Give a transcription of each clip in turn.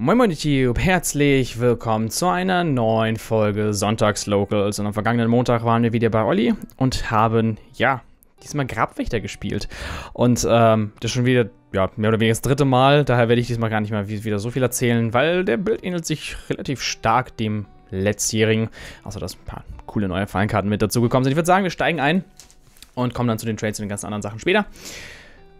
Moin Moin YouTube, herzlich willkommen zu einer neuen Folge Sonntags-Locals. Und am vergangenen Montag waren wir wieder bei Olli und haben, ja, diesmal Grabwächter gespielt. Und ähm, das schon wieder, ja, mehr oder weniger das dritte Mal. Daher werde ich diesmal gar nicht mal wieder so viel erzählen, weil der Bild ähnelt sich relativ stark dem letztjährigen. Außer dass ein paar coole neue Fallenkarten mit dazugekommen sind. Ich würde sagen, wir steigen ein und kommen dann zu den Trades und den ganzen anderen Sachen später.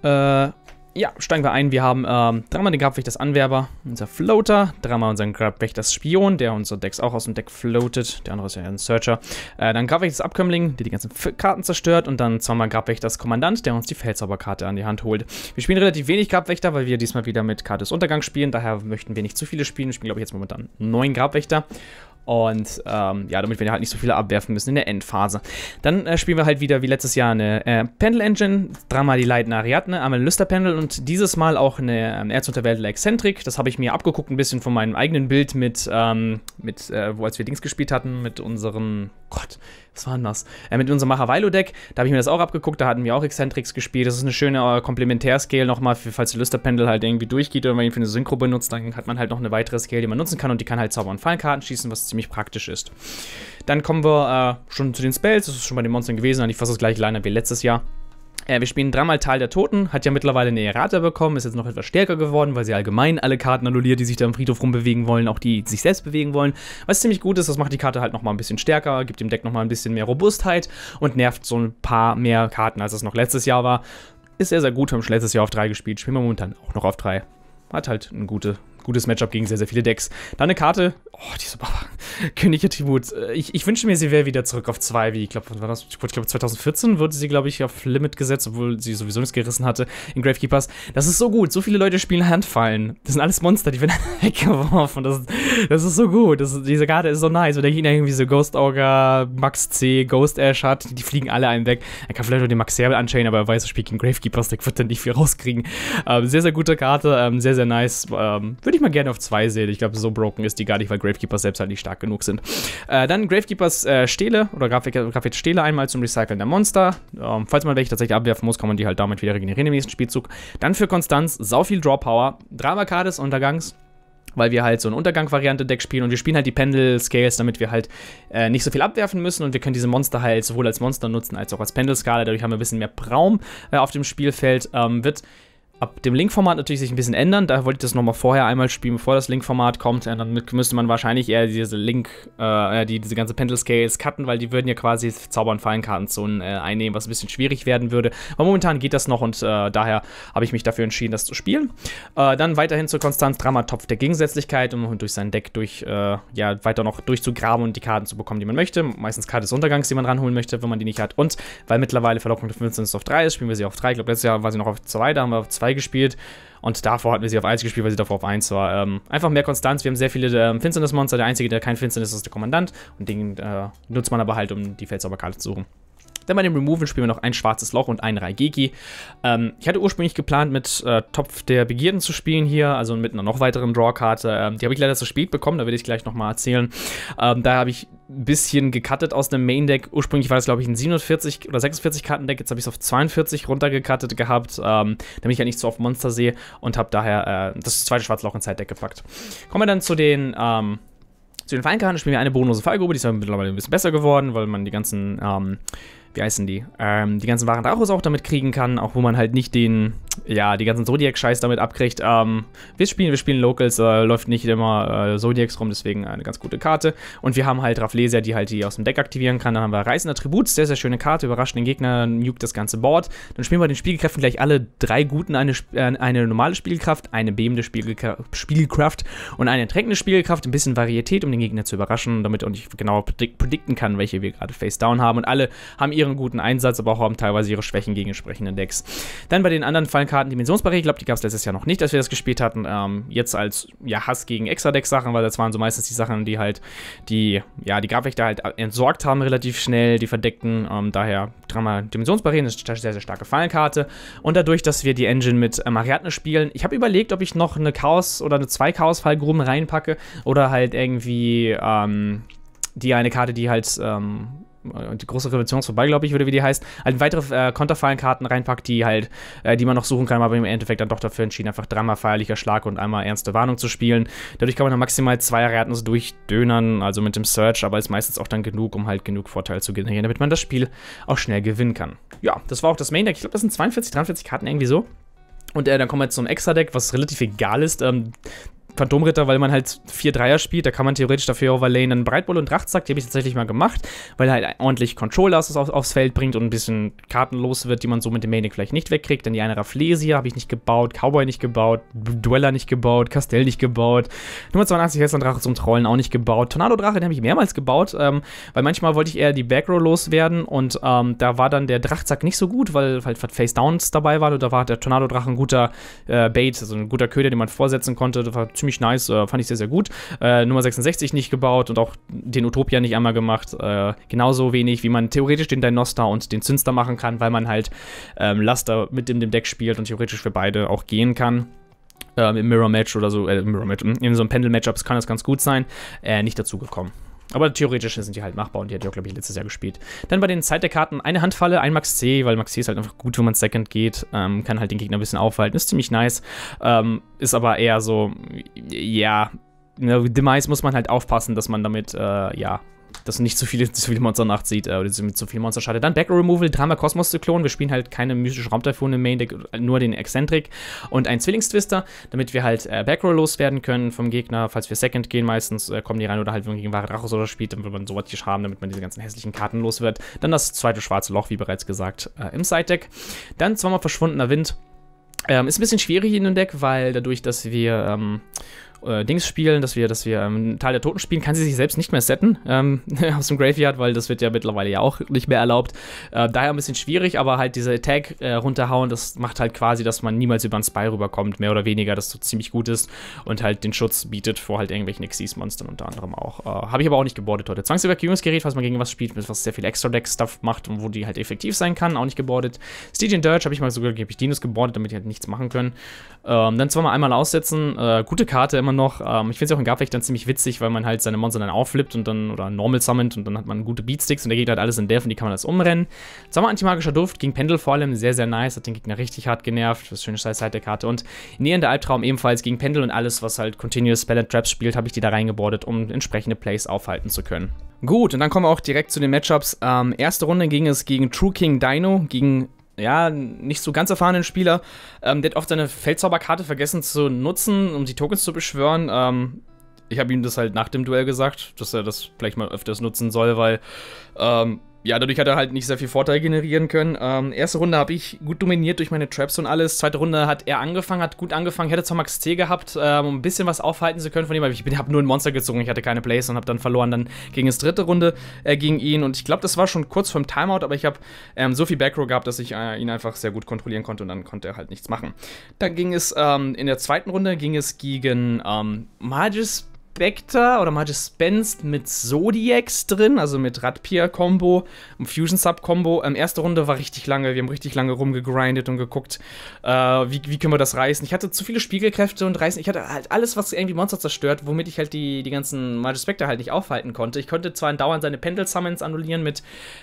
Äh, ja, steigen wir ein. Wir haben ähm, dreimal den Grabwächters Anwerber, unser Floater, dreimal unseren Grabwächters Spion, der unsere Decks auch aus dem Deck floatet. Der andere ist ja ein Searcher. Äh, dann Grabwächters Abkömmling, der die ganzen F Karten zerstört. Und dann zweimal Grabwächters Kommandant, der uns die Feldzauberkarte an die Hand holt. Wir spielen relativ wenig Grabwächter, weil wir diesmal wieder mit Karte des Untergangs spielen. Daher möchten wir nicht zu viele spielen. Wir spielen, glaube ich, jetzt momentan neun Grabwächter. Und ähm, ja, damit wir halt nicht so viele abwerfen müssen in der Endphase. Dann äh, spielen wir halt wieder wie letztes Jahr eine äh, Pendel-Engine, dreimal die Leiden Ariadne, einmal Lüster-Pendel und und dieses Mal auch eine ähm, Erz- und der Welt Exzentrik. Das habe ich mir abgeguckt, ein bisschen von meinem eigenen Bild mit, ähm, mit äh, wo als wir Dings gespielt hatten, mit unserem, Gott, was war denn das? Äh, mit unserem Macher Weilo deck Da habe ich mir das auch abgeguckt, da hatten wir auch Exzentrics gespielt. Das ist eine schöne äh, Komplementärscale nochmal, für, falls der Lüsterpendel halt irgendwie durchgeht oder man ihn für eine Synchro benutzt, dann hat man halt noch eine weitere Scale, die man nutzen kann und die kann halt Zauber- und Fallkarten schießen, was ziemlich praktisch ist. Dann kommen wir äh, schon zu den Spells. Das ist schon bei den Monstern gewesen, ich fasse das gleiche Liner wie letztes Jahr. Äh, wir spielen dreimal Tal der Toten, hat ja mittlerweile eine Errata bekommen, ist jetzt noch etwas stärker geworden, weil sie allgemein alle Karten annulliert, die sich da im Friedhof rumbewegen wollen, auch die sich selbst bewegen wollen. Was ziemlich gut ist, das macht die Karte halt nochmal ein bisschen stärker, gibt dem Deck nochmal ein bisschen mehr Robustheit und nervt so ein paar mehr Karten, als es noch letztes Jahr war. Ist sehr, sehr gut, haben schon letztes Jahr auf 3 gespielt, spielen wir momentan auch noch auf 3. Hat halt ein gute, gutes Matchup gegen sehr, sehr viele Decks. Dann eine Karte, oh, diese Baba, Königattribut. Äh, ich, ich wünsche mir, sie wäre wieder zurück auf 2, wie ich glaube, wann war das? Ich glaube, 2014 wurde sie, glaube ich, auf Limit gesetzt, obwohl sie sowieso nichts gerissen hatte in Gravekeepers. Das ist so gut. So viele Leute spielen Handfallen. Das sind alles Monster, die werden weggeworfen. Das, das ist so gut. Das, diese Karte ist so nice. Und da gehen irgendwie so Ghost Auger, Max C, Ghost Ash hat, die fliegen alle einen weg. Er kann vielleicht nur den Max Serbel anchainen, aber er weiß, er spielt gegen Gravekeepers, der wird dann nicht viel rauskriegen. Ähm, sehr, sehr gute Karte, ähm, sehr, sehr nice. Ähm, Würde ich mal gerne auf 2 sehen. Ich glaube, so broken ist die gar nicht, weil Gravekeepers selbst halt nicht stark genug genug sind. Äh, dann Gravekeepers äh, Stele oder Grafit Stele einmal zum Recyceln der Monster. Ähm, falls man welche tatsächlich abwerfen muss, kann man die halt damit wieder regenerieren im nächsten Spielzug. Dann für Konstanz sau viel Draw Power, Drama des Untergangs weil wir halt so ein Untergang-Variante-Deck spielen und wir spielen halt die Pendel-Scales, damit wir halt äh, nicht so viel abwerfen müssen und wir können diese Monster halt sowohl als Monster nutzen als auch als Pendel-Skala. Dadurch haben wir ein bisschen mehr Braum äh, auf dem Spielfeld. Ähm, wird ab dem Link-Format natürlich sich ein bisschen ändern. Da wollte ich das nochmal vorher einmal spielen, bevor das Link-Format kommt. Und dann müsste man wahrscheinlich eher diese Link, äh, die, diese ganze Pendel-Scales cutten, weil die würden ja quasi Zauber- und Fallenkartenzonen äh, einnehmen, was ein bisschen schwierig werden würde. Aber momentan geht das noch und äh, daher habe ich mich dafür entschieden, das zu spielen. Äh, dann weiterhin zur Konstanz Dramatopf der Gegensätzlichkeit, um durch sein Deck durch, äh, ja, weiter noch durchzugraben und die Karten zu bekommen, die man möchte. Meistens Karte des Untergangs, die man ranholen möchte, wenn man die nicht hat. Und weil mittlerweile Verlockung der 15 auf 3 ist, spielen wir sie auf 3. Ich glaube, letztes Jahr war sie noch auf 2, da haben wir auf 2 2 gespielt. Und davor hatten wir sie auf 1 gespielt, weil sie davor auf 1 war. Ähm, einfach mehr Konstanz. Wir haben sehr viele ähm, Finsternismonster. Der einzige, der kein Finsternis ist, ist der Kommandant. Und den äh, nutzt man aber halt, um die Feldzauberkarte zu suchen. Denn bei dem Removen spielen wir noch ein schwarzes Loch und einen Raigeki. Ähm, ich hatte ursprünglich geplant, mit äh, Topf der Begierden zu spielen hier, also mit einer noch weiteren Drawkarte. Ähm, die habe ich leider zu spät bekommen, da werde ich gleich nochmal erzählen. Ähm, da habe ich ein bisschen gecuttet aus dem Main Deck. Ursprünglich war das, glaube ich, ein 47 oder 46 Karten Deck. Jetzt habe ich es auf 42 runtergecuttet gehabt, ähm, damit ich ja halt nicht so oft Monster sehe und habe daher äh, das zweite schwarze Loch Side Zeitdeck gepackt. Kommen wir dann zu den ähm, zu den Feinkarten spielen wir eine bodenlose Fallgrube, die ist mittlerweile ein bisschen besser geworden, weil man die ganzen ähm, wie heißen die, ähm, die ganzen Waren daraus auch damit kriegen kann, auch wo man halt nicht den ja, die ganzen Zodiac-Scheiß damit abkriegt. Ähm, wir spielen, wir spielen Locals, äh, läuft nicht immer äh, Zodiacs rum, deswegen eine ganz gute Karte. Und wir haben halt Rafflesia, die halt die aus dem Deck aktivieren kann. Dann haben wir Reißender Tribut, sehr, sehr schöne Karte, überrascht den Gegner, nuke das ganze Board. Dann spielen wir den Spielkräften gleich alle drei guten, eine, äh, eine normale Spielkraft, eine bebende Spielkra Spielkraft und eine tränkende Spielkraft. Ein bisschen Varietät, um den Gegner zu überraschen, damit er nicht genauer predik predikten kann, welche wir gerade face down haben. Und alle haben ihren guten Einsatz, aber auch haben teilweise ihre Schwächen gegen entsprechende Decks. Dann bei den anderen Fallen Karten Dimensionsbarriere. Ich glaube, die gab es letztes Jahr noch nicht, als wir das gespielt hatten. Ähm, jetzt als ja, Hass gegen Extra-Deck-Sachen, weil das waren so meistens die Sachen, die halt die, ja, die Grabwächter halt entsorgt haben relativ schnell, die verdeckten. Ähm, daher dreimal Dimensionsbarrieren ist eine sehr, sehr starke Fallenkarte. Und dadurch, dass wir die Engine mit äh, Mariatne spielen, ich habe überlegt, ob ich noch eine Chaos- oder eine zwei Chaos-Fallgruben reinpacke oder halt irgendwie ähm, die eine Karte, die halt ähm, die große Revolution ist vorbei, glaube ich, würde wie die heißt, halt weitere äh, Konterfallenkarten reinpackt, die halt, äh, die man noch suchen kann, aber im Endeffekt dann doch dafür entschieden, einfach dreimal feierlicher Schlag und einmal ernste Warnung zu spielen. Dadurch kann man dann maximal zwei Ratnos durchdönern, also mit dem Search, aber ist meistens auch dann genug, um halt genug Vorteil zu generieren, damit man das Spiel auch schnell gewinnen kann. Ja, das war auch das Main Deck. Ich glaube, das sind 42, 43 Karten irgendwie so. Und äh, dann kommen wir zum Extra-Deck, was relativ egal ist. Ähm, Phantomritter, weil man halt vier Dreier spielt, da kann man theoretisch dafür overlayen einen Breitbull und Drachtsack, die habe ich tatsächlich mal gemacht, weil er halt ordentlich Controllers auf, aufs Feld bringt und ein bisschen kartenlos wird, die man so mit dem Manic vielleicht nicht wegkriegt. Dann die eine Raflesia habe ich nicht gebaut, Cowboy nicht gebaut, Dweller nicht gebaut, Castell nicht gebaut, Nummer 82 Hessland-Drache zum Trollen auch nicht gebaut, Tornado-Drache, den habe ich mehrmals gebaut, ähm, weil manchmal wollte ich eher die Backrow loswerden und ähm, da war dann der Drachtsack nicht so gut, weil halt, halt Face-Downs dabei waren und da war der Tornado-Drache ein guter äh, Bait, also ein guter Köder, den man vorsetzen konnte, das war ziemlich ziemlich nice, äh, fand ich sehr, sehr gut. Äh, Nummer 66 nicht gebaut und auch den Utopia nicht einmal gemacht. Äh, genauso wenig, wie man theoretisch den Dinoster und den Zünster machen kann, weil man halt ähm, Laster mit in dem Deck spielt und theoretisch für beide auch gehen kann. Ähm, Im Mirror Match oder so, äh, Mirror Match, mm, in so einem Pendel Matchups kann das ganz gut sein. Äh, nicht dazu gekommen. Aber theoretisch sind die halt machbar und die hat ja, glaube ich, letztes Jahr gespielt. Dann bei den Zeit der Karten eine Handfalle, ein Max C, weil Max C ist halt einfach gut, wenn man Second geht. Ähm, kann halt den Gegner ein bisschen aufhalten. Ist ziemlich nice. Ähm, ist aber eher so, ja, Demise muss man halt aufpassen, dass man damit, äh, ja, dass nicht zu viele, zu viele Monster nachzieht äh, oder mit zu viele Monster schadet. Dann Backrow Removal, Drama Kosmos Zyklon. Wir spielen halt keine mystische Raumtyphon im Main Deck, nur den Exzentrik. und ein Zwillingstwister, damit wir halt äh, Backrow loswerden können vom Gegner. Falls wir Second gehen, meistens äh, kommen die rein oder halt wenn man gegen wahre Drachos oder spielt, dann will man sowas hier haben, damit man diese ganzen hässlichen Karten los wird. Dann das zweite schwarze Loch, wie bereits gesagt, äh, im Side Deck. Dann zweimal verschwundener Wind. Ähm, ist ein bisschen schwierig in dem Deck, weil dadurch, dass wir ähm, äh, Dings spielen, dass wir, dass wir ähm, Teil der Toten spielen, kann sie sich selbst nicht mehr setten ähm, aus dem Graveyard, weil das wird ja mittlerweile ja auch nicht mehr erlaubt. Äh, daher ein bisschen schwierig, aber halt diese Attack äh, runterhauen, das macht halt quasi, dass man niemals über einen Spy rüberkommt, mehr oder weniger, das so ziemlich gut ist und halt den Schutz bietet vor halt irgendwelchen Xyz-Monstern unter anderem auch. Äh, habe ich aber auch nicht gebordet heute. Zwangsüberkühlungsgerät, was man gegen was spielt, was sehr viel Extra-Deck-Stuff macht und wo die halt effektiv sein kann, auch nicht gebordet. Stygian Dirge habe ich mal sogar, gebe ich Dinos gebordet, damit die halt nichts machen können. Ähm, dann zweimal einmal aussetzen, äh, gute Karte immer man noch. Ähm, ich finde es auch in Garfech dann ziemlich witzig, weil man halt seine Monster dann aufflippt und dann, oder normal summoned und dann hat man gute Beatsticks und der Gegner hat alles in Dev und die kann man alles umrennen. Sommer antimagischer Duft gegen Pendel vor allem sehr, sehr nice, hat den Gegner richtig hart genervt, das schöne scheiß Side halt der Karte und nähernder Albtraum ebenfalls gegen Pendel und alles, was halt Continuous Spell and Traps spielt, habe ich die da reingebordet, um entsprechende Plays aufhalten zu können. Gut, und dann kommen wir auch direkt zu den Matchups. Ähm, erste Runde ging es gegen True King Dino, gegen ja, nicht so ganz erfahrenen Spieler, ähm, der hat oft seine Feldzauberkarte vergessen zu nutzen, um die Tokens zu beschwören. Ähm, ich habe ihm das halt nach dem Duell gesagt, dass er das vielleicht mal öfters nutzen soll, weil ähm, ja, dadurch hat er halt nicht sehr viel Vorteil generieren können. Ähm, erste Runde habe ich gut dominiert durch meine Traps und alles. Zweite Runde hat er angefangen, hat gut angefangen. Ich hätte zwar Max C gehabt, ähm, um ein bisschen was aufhalten zu können von ihm, aber ich habe nur ein Monster gezogen. Ich hatte keine Plays und habe dann verloren. Dann ging es dritte Runde äh, gegen ihn und ich glaube, das war schon kurz vorm Timeout, aber ich habe ähm, so viel Backrow gehabt, dass ich äh, ihn einfach sehr gut kontrollieren konnte und dann konnte er halt nichts machen. Dann ging es ähm, in der zweiten Runde ging es gegen ähm, Magis Spectre oder Magic Spence mit Zodiacs drin, also mit Radpier-Kombo und Fusion-Sub-Kombo. Ähm, erste Runde war richtig lange, wir haben richtig lange rumgegrindet und geguckt, äh, wie, wie können wir das reißen. Ich hatte zu viele Spiegelkräfte und reißen. Ich hatte halt alles, was irgendwie Monster zerstört, womit ich halt die, die ganzen Magic Spectre halt nicht aufhalten konnte. Ich konnte zwar in andauernd seine Pendel-Summons annullieren mit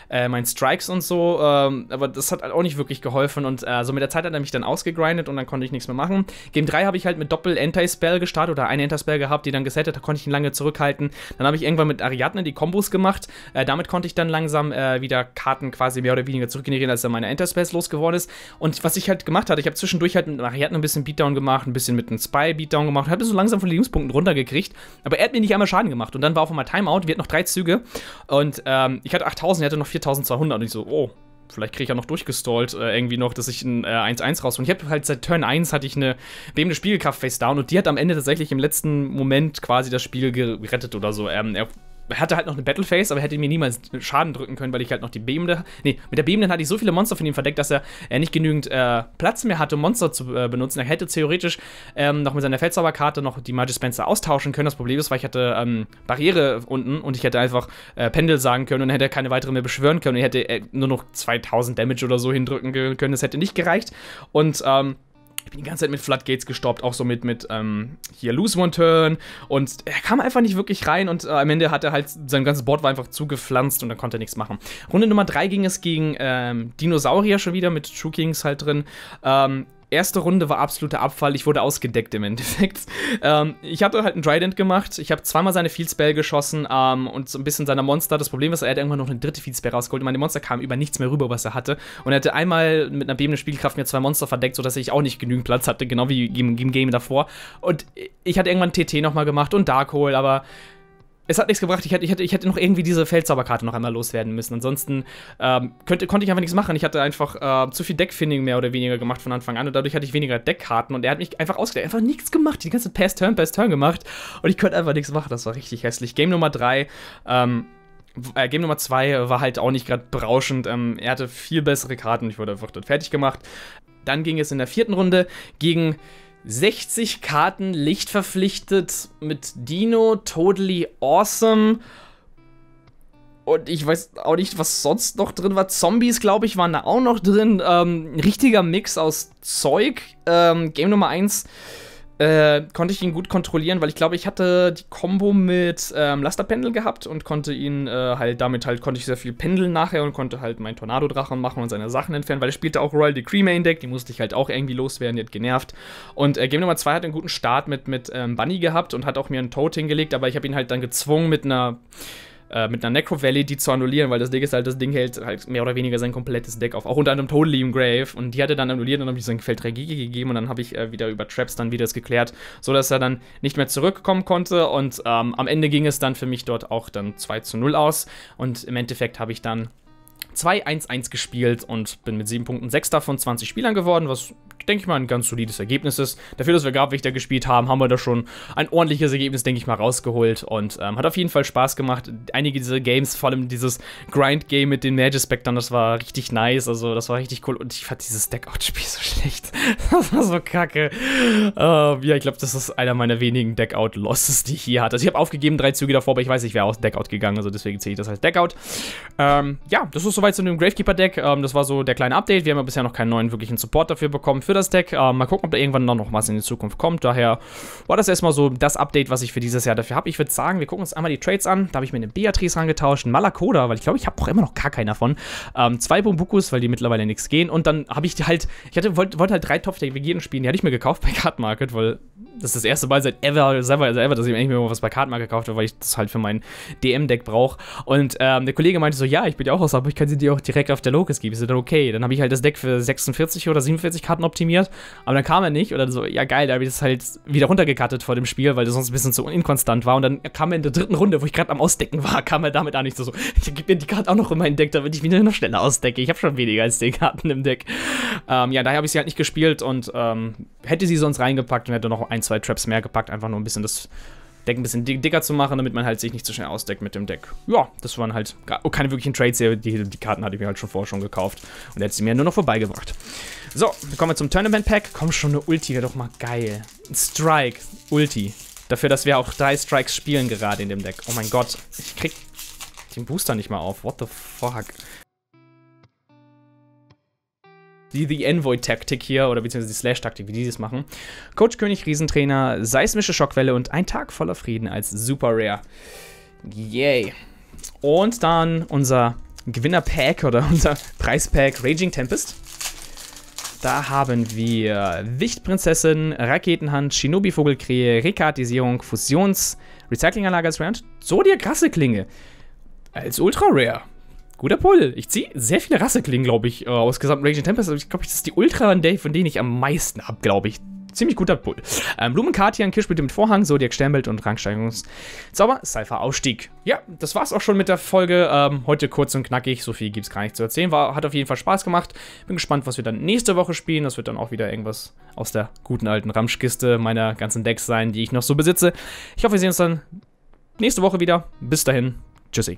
äh, meinen Strikes und so, ähm, aber das hat halt auch nicht wirklich geholfen und äh, so mit der Zeit hat er mich dann ausgegrindet und dann konnte ich nichts mehr machen. Game 3 habe ich halt mit Doppel-Anti-Spell gestartet oder ein Anti-Spell gehabt, die dann gesettet konnte ich ihn lange zurückhalten. Dann habe ich irgendwann mit Ariadne die Kombos gemacht. Äh, damit konnte ich dann langsam äh, wieder Karten quasi mehr oder weniger zurückgenerieren, als dann meine Enterspace losgeworden ist. Und was ich halt gemacht hatte, ich habe zwischendurch halt mit Ariadne ein bisschen Beatdown gemacht, ein bisschen mit einem Spy Beatdown gemacht, habe so langsam von den Lebenspunkten runtergekriegt. Aber er hat mir nicht einmal Schaden gemacht. Und dann war auf einmal Timeout, wir hatten noch drei Züge. Und ähm, ich hatte 8000, er hatte noch 4200. Und ich so, oh, vielleicht kriege ich ja noch durchgestallt äh, irgendwie noch, dass ich ein 1-1 äh, raus. Und ich habe halt seit Turn 1 hatte ich eine bebende Spiegelkraft face down und die hat am Ende tatsächlich im letzten Moment quasi das Spiel gerettet oder so. Ähm, er er hatte halt noch eine Battleface, aber hätte mir niemals Schaden drücken können, weil ich halt noch die Bebende. Ne, mit der Bebenden hatte ich so viele Monster von ihm verdeckt, dass er, er nicht genügend äh, Platz mehr hatte, um Monster zu äh, benutzen. Er hätte theoretisch ähm, noch mit seiner Feldzauberkarte noch die Magic Spencer austauschen können. Das Problem ist, weil ich hatte ähm, Barriere unten und ich hätte einfach äh, Pendel sagen können und hätte keine weitere mehr beschwören können. Und ich hätte äh, nur noch 2000 Damage oder so hindrücken können. Das hätte nicht gereicht. Und ähm, ich bin die ganze Zeit mit Floodgates gestoppt, auch so mit, mit ähm, hier Lose One Turn. Und er kam einfach nicht wirklich rein und äh, am Ende hat er halt, sein ganzes Board war einfach zugepflanzt und dann konnte er nichts machen. Runde Nummer 3 ging es gegen ähm, Dinosaurier schon wieder mit True Kings halt drin. Ähm, erste Runde war absoluter Abfall. Ich wurde ausgedeckt im Endeffekt. Ähm, ich hatte halt einen Trident gemacht. Ich habe zweimal seine Field Spell geschossen ähm, und so ein bisschen seiner Monster. Das Problem ist, er hat irgendwann noch eine dritte Field Spell rausgeholt. Und meine Monster kamen über nichts mehr rüber, was er hatte. Und er hatte einmal mit einer bebenden Spielkraft mir zwei Monster verdeckt, sodass ich auch nicht genügend Platz hatte, genau wie im, im Game davor. Und ich hatte irgendwann TT nochmal gemacht und Dark Hole, aber es hat nichts gebracht. Ich hätte, ich hätte, ich hätte noch irgendwie diese Feldzauberkarte noch einmal loswerden müssen. Ansonsten ähm, könnte, konnte ich einfach nichts machen. Ich hatte einfach äh, zu viel Deckfinding mehr oder weniger gemacht von Anfang an und dadurch hatte ich weniger Deckkarten und er hat mich einfach ausgedacht. Einfach nichts gemacht. Die ganze Pass-Turn, Pass-Turn gemacht und ich konnte einfach nichts machen. Das war richtig hässlich. Game Nummer 3, ähm, äh, Game Nummer 2 war halt auch nicht gerade berauschend. Ähm, er hatte viel bessere Karten. Ich wurde einfach dort fertig gemacht. Dann ging es in der vierten Runde gegen 60 Karten Licht verpflichtet mit Dino, Totally Awesome. Und ich weiß auch nicht, was sonst noch drin war. Zombies, glaube ich, waren da auch noch drin. Ähm, ein richtiger Mix aus Zeug. Ähm, Game Nummer 1 äh, konnte ich ihn gut kontrollieren, weil ich glaube, ich hatte die Combo mit ähm, Lasterpendel gehabt und konnte ihn äh, halt damit halt konnte ich sehr viel pendeln nachher und konnte halt meinen Tornado-Drachen machen und seine Sachen entfernen, weil er spielte auch Royal Decree Main Deck, die musste ich halt auch irgendwie loswerden, die hat genervt. Und äh, Game Nummer 2 hat einen guten Start mit, mit ähm, Bunny gehabt und hat auch mir einen Toad hingelegt, aber ich habe ihn halt dann gezwungen mit einer äh, mit einer Necro Valley, die zu annullieren, weil das Ding ist halt, das Ding hält halt mehr oder weniger sein komplettes Deck auf. Auch unter anderem Totally im Grave. Und die hat er dann annulliert und dann habe ich sein Feld 3 Gigi gegeben und dann habe ich äh, wieder über Traps dann wieder das geklärt, sodass er dann nicht mehr zurückkommen konnte. Und ähm, am Ende ging es dann für mich dort auch dann 2 zu 0 aus. Und im Endeffekt habe ich dann 2-1-1 gespielt und bin mit 7 Punkten 6 davon 20 Spielern geworden, was, denke ich mal, ein ganz solides Ergebnis ist. Dafür, dass wir Grabwächter gespielt haben, haben wir da schon ein ordentliches Ergebnis, denke ich mal, rausgeholt und ähm, hat auf jeden Fall Spaß gemacht. Einige dieser Games, vor allem dieses Grind-Game mit den Magispectern, das war richtig nice, also das war richtig cool und ich fand dieses deckout spiel so schlecht. das war so kacke. Ähm, ja, ich glaube, das ist einer meiner wenigen deckout losses die ich hier hatte. Also ich habe aufgegeben, drei Züge davor, aber ich weiß, ich wäre aus Deckout gegangen, also deswegen zähle ich das als Deckout. Ähm, ja, das ist so soweit zu dem Gravekeeper-Deck. Ähm, das war so der kleine Update. Wir haben ja bisher noch keinen neuen wirklichen Support dafür bekommen für das Deck. Ähm, mal gucken, ob da irgendwann noch was in die Zukunft kommt. Daher war das erstmal so das Update, was ich für dieses Jahr dafür habe. Ich würde sagen, wir gucken uns einmal die Trades an. Da habe ich mir eine Beatrice rangetauscht, einen Malakoda, weil ich glaube, ich habe auch immer noch gar keinen davon. Ähm, zwei Bumbukus, weil die mittlerweile nichts gehen. Und dann habe ich die halt, ich hatte, wollte wollt halt drei top vegeten spielen. Die hatte ich mir gekauft bei Card Market, weil das ist das erste Mal seit ever, ever, ever dass ich mir eigentlich mal was bei Card Market gekauft habe, weil ich das halt für mein DM-Deck brauche. Und ähm, der Kollege meinte so, ja, ich bin ja auch aus, aber ich kann sie sie die auch direkt auf der Locus geben. Ist dann okay. Dann habe ich halt das Deck für 46 oder 47 Karten optimiert, aber dann kam er nicht. Oder so, ja geil, da habe ich das halt wieder runtergekattet vor dem Spiel, weil das sonst ein bisschen zu inkonstant war. Und dann kam er in der dritten Runde, wo ich gerade am Ausdecken war, kam er damit auch nicht so. so ich gebe mir die Karte auch noch in mein Deck, damit ich wieder noch schneller ausdecke. Ich habe schon weniger als die Karten im Deck. Ähm, ja, daher habe ich sie halt nicht gespielt und ähm, hätte sie sonst reingepackt und hätte noch ein, zwei Traps mehr gepackt, einfach nur ein bisschen das Deck ein bisschen dicker zu machen, damit man halt sich nicht so schnell ausdeckt mit dem Deck. Ja, das waren halt oh, keine wirklichen Trades hier. Die, die, Karten hatte ich mir halt schon vorher schon gekauft. Und jetzt sie mir nur noch vorbeigebracht. So, kommen wir zum Tournament Pack. Komm schon, eine Ulti wäre doch mal geil. Ein Strike, Ulti. Dafür, dass wir auch drei Strikes spielen gerade in dem Deck. Oh mein Gott, ich krieg den Booster nicht mal auf. What the fuck? die, die Envoy-Taktik hier, oder beziehungsweise die Slash-Taktik, wie die das machen. Coach König, Riesentrainer, seismische Schockwelle und ein Tag voller Frieden als Super Rare. Yay. Und dann unser Gewinner-Pack oder unser Preis-Pack Raging Tempest. Da haben wir Wichtprinzessin, Raketenhand, Shinobi-Vogelkrähe, Rekartisierung, Fusions, Recyclinganlage als Rare und zodiac Klinge. als Ultra-Rare. Guter Pull. Ich ziehe sehr viele Rasseklingen, glaube ich, äh, aus gesamten Raging Tempest. Also ich glaube, das ist die Ultra, von denen ich am meisten habe, glaube ich ziemlich guter Pull. Ähm, Blumenkatian, Kirschblüte mit Vorhang, Zodiac Sternbild und Rangsteigerungszauber, Cypher Ausstieg. Ja, das war's auch schon mit der Folge. Ähm, heute kurz und knackig, so viel gibt's gar nicht zu erzählen. War, hat auf jeden Fall Spaß gemacht. Bin gespannt, was wir dann nächste Woche spielen. Das wird dann auch wieder irgendwas aus der guten alten Ramschkiste meiner ganzen Decks sein, die ich noch so besitze. Ich hoffe, wir sehen uns dann nächste Woche wieder. Bis dahin. Tschüssi.